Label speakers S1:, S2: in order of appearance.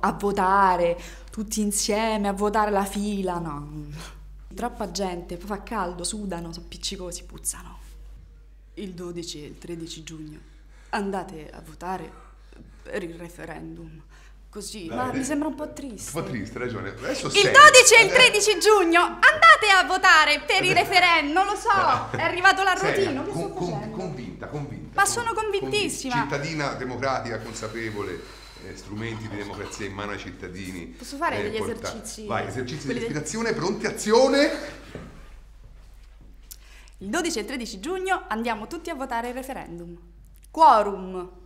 S1: a votare tutti insieme, a votare la fila, no. Troppa gente, fa caldo, sudano, sono appiccicosi, puzzano. Il 12 e il 13 giugno andate a votare per il referendum.
S2: Così, Vabbè. ma mi sembra un po'
S3: triste. Un po' triste, ragione. Adesso il
S2: 12 e il 13 eh. giugno andate a votare per il eh. referendum, non lo so, è arrivato la che con,
S3: sto facendo? Convinta,
S4: convinta.
S2: Ma sono convintissima.
S4: Cittadina democratica consapevole. Eh, strumenti di democrazia in mano ai cittadini. Posso fare eh, degli porta- esercizi? Vai, esercizi Quelli di ispirazione, del... pronti, azione!
S5: Il 12 e il 13 giugno andiamo tutti a votare il referendum. Quorum!